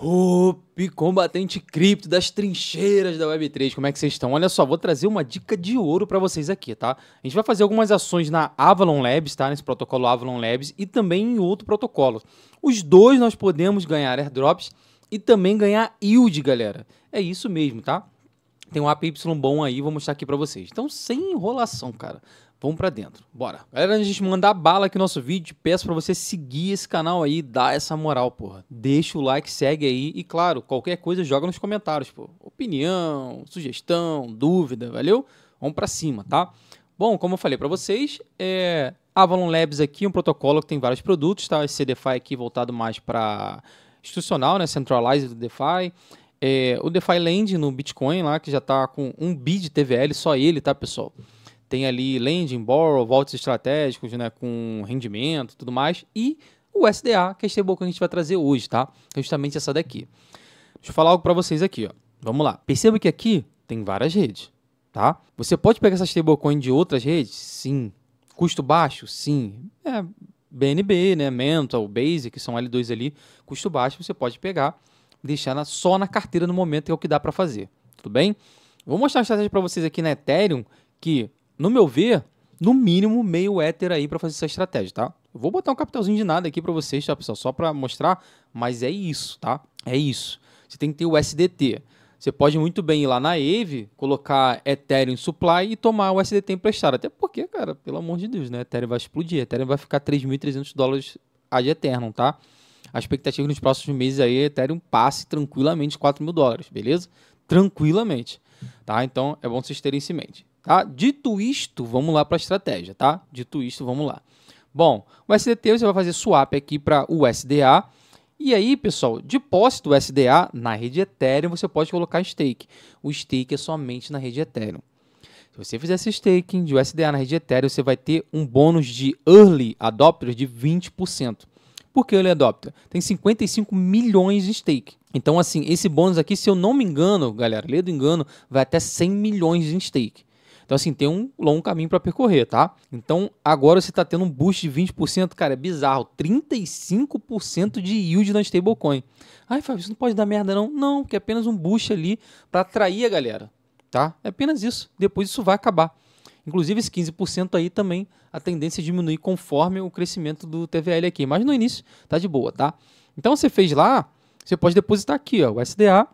Hope, combatente cripto das trincheiras da Web3, como é que vocês estão? Olha só, vou trazer uma dica de ouro para vocês aqui, tá? A gente vai fazer algumas ações na Avalon Labs, tá? Nesse protocolo Avalon Labs e também em outro protocolo. Os dois nós podemos ganhar airdrops e também ganhar yield, galera. É isso mesmo, tá? Tem um APY bom aí, vou mostrar aqui para vocês. Então, sem enrolação, cara. Vamos para dentro, bora. Galera, antes de mandar bala aqui no nosso vídeo, peço para você seguir esse canal aí, dar essa moral, porra. Deixa o like, segue aí e, claro, qualquer coisa joga nos comentários, pô. Opinião, sugestão, dúvida, valeu? Vamos para cima, tá? Bom, como eu falei para vocês, é Avalon Labs aqui, um protocolo que tem vários produtos, tá? Esse DeFi aqui voltado mais para institucional, né? Centralized DeFi. É, o DeFi Land no Bitcoin lá, que já está com um bid de TVL, só ele, tá, pessoal? Tem ali lending, borrow, vaults estratégicos, né, com rendimento tudo mais. E o SDA, que é a stablecoin que a gente vai trazer hoje, tá? É justamente essa daqui. Deixa eu falar algo para vocês aqui, ó. Vamos lá. Perceba que aqui tem várias redes, tá? Você pode pegar essa stablecoin de outras redes? Sim. Custo baixo? Sim. É, BNB, né, Mental, Basic, que são L2 ali, custo baixo, você pode pegar deixar só na carteira no momento, que é o que dá para fazer. Tudo bem? Vou mostrar uma estratégia para vocês aqui na Ethereum, que, no meu ver, no mínimo meio Ether aí para fazer essa estratégia, tá? vou botar um capitalzinho de nada aqui para vocês, tá, pessoal? Só para mostrar, mas é isso, tá? É isso. Você tem que ter o SDT. Você pode muito bem ir lá na EVE, colocar Ethereum Supply e tomar o SDT emprestado. Até porque, cara, pelo amor de Deus, né? Ethereum vai explodir. Ethereum vai ficar 3.300 dólares a eterno, tá? A expectativa nos próximos meses aí Ethereum é passe tranquilamente 4 mil dólares, beleza? Tranquilamente, tá? Então é bom vocês terem isso em mente, tá? Dito isto, vamos lá para a estratégia, tá? Dito isto, vamos lá. Bom, o SDT você vai fazer swap aqui para o USDA. E aí, pessoal, de posse do SDA na rede Ethereum, você pode colocar stake. O stake é somente na rede Ethereum. Se você fizer esse staking de USDA na rede Ethereum, você vai ter um bônus de early adopters de 20%. Por que ele adopta? Tem 55 milhões de stake. Então, assim, esse bônus aqui, se eu não me engano, galera, lê do engano, vai até 100 milhões de stake. Então, assim, tem um longo caminho para percorrer, tá? Então, agora você está tendo um boost de 20%, cara, é bizarro. 35% de yield na stablecoin. Ai, Fábio, isso não pode dar merda, não. Não, que é apenas um boost ali para atrair a galera, tá? É apenas isso. Depois isso vai acabar. Inclusive, esse 15% aí também a tendência é diminuir conforme o crescimento do TVL aqui. Mas no início tá de boa, tá? Então você fez lá, você pode depositar aqui, ó, o SDA.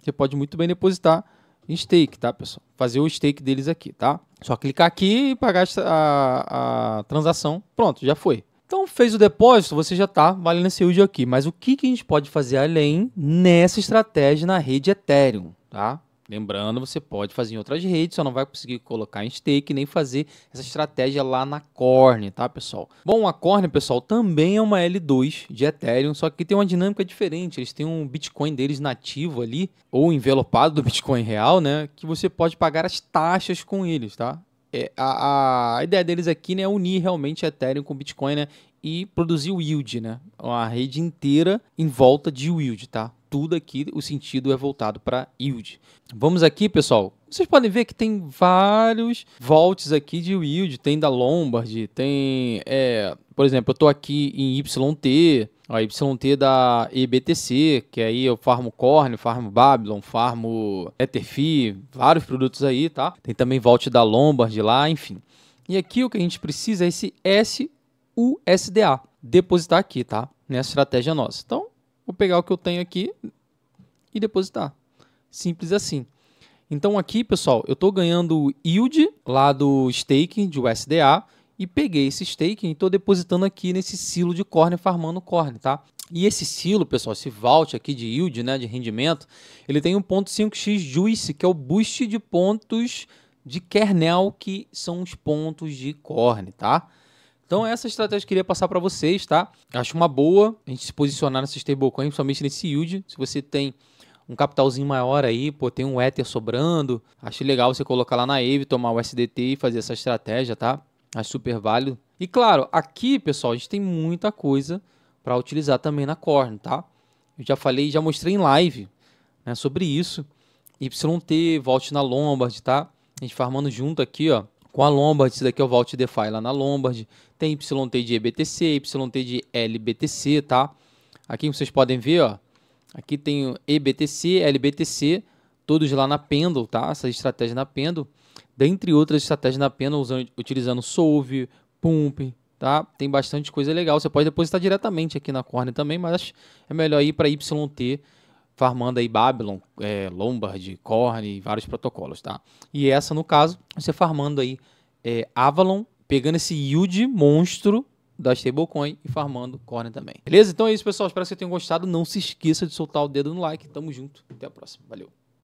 Você pode muito bem depositar em stake, tá, pessoal? Fazer o stake deles aqui, tá? Só clicar aqui e pagar a, a transação. Pronto, já foi. Então, fez o depósito, você já está valendo esse yield aqui. Mas o que, que a gente pode fazer além nessa estratégia na rede Ethereum, tá? Lembrando, você pode fazer em outras redes, só não vai conseguir colocar em stake nem fazer essa estratégia lá na Corn, tá, pessoal? Bom, a Corn, pessoal, também é uma L2 de Ethereum, só que tem uma dinâmica diferente. Eles têm um Bitcoin deles nativo ali, ou envelopado do Bitcoin real, né? Que você pode pagar as taxas com eles, tá? É, a, a ideia deles aqui né, é unir realmente Ethereum com Bitcoin, né? E produzir o yield, né? Uma rede inteira em volta de yield, tá? tudo aqui o sentido é voltado para yield. Vamos aqui, pessoal. Vocês podem ver que tem vários volts aqui de yield. Tem da Lombard, tem... É, por exemplo, eu estou aqui em YT, a YT da EBTC, que aí eu farmo Corn, farmo Babylon, farmo Etherfi, vários produtos aí, tá? Tem também Vault da Lombard lá, enfim. E aqui o que a gente precisa é esse SUSDA, depositar aqui, tá? Nessa é estratégia nossa. Então, vou pegar o que eu tenho aqui e depositar. Simples assim. Então aqui, pessoal, eu estou ganhando yield lá do stake de USDA e peguei esse stake e estou depositando aqui nesse silo de corne, farmando corne, tá? E esse silo, pessoal, esse vault aqui de yield, né, de rendimento, ele tem 1.5x juice, que é o boost de pontos de kernel, que são os pontos de corne, tá? Então essa estratégia que eu queria passar para vocês, tá? Acho uma boa a gente se posicionar nesse stablecoin, principalmente nesse yield. Se você tem um capitalzinho maior aí, pô, tem um Ether sobrando, acho legal você colocar lá na EVE, tomar o SDT e fazer essa estratégia, tá? Acho super válido. E claro, aqui, pessoal, a gente tem muita coisa para utilizar também na Corn, tá? Eu já falei, já mostrei em live né, sobre isso. YT, volte na Lombard, tá? A gente farmando junto aqui, ó com a Lombard. Isso daqui é o Vault DeFi lá na Lombard. Tem YT de EBTC, YT de LBTC, tá? Aqui vocês podem ver, ó. Aqui tem o EBTC, LBTC, todos lá na Pendle, tá? Essa estratégia na Pendle. Dentre outras estratégias na Pendle, usando, utilizando Solve, Pump, tá? Tem bastante coisa legal. Você pode depositar diretamente aqui na Corne também, mas é melhor ir para YT farmando aí Babylon, é, Lombard, Corn, vários protocolos, tá? E essa, no caso, você farmando aí é, Avalon, pegando esse yield monstro da stablecoin e farmando Corn também. Beleza? Então é isso, pessoal. Espero que vocês tenham gostado. Não se esqueça de soltar o dedo no like. Tamo junto. Até a próxima. Valeu.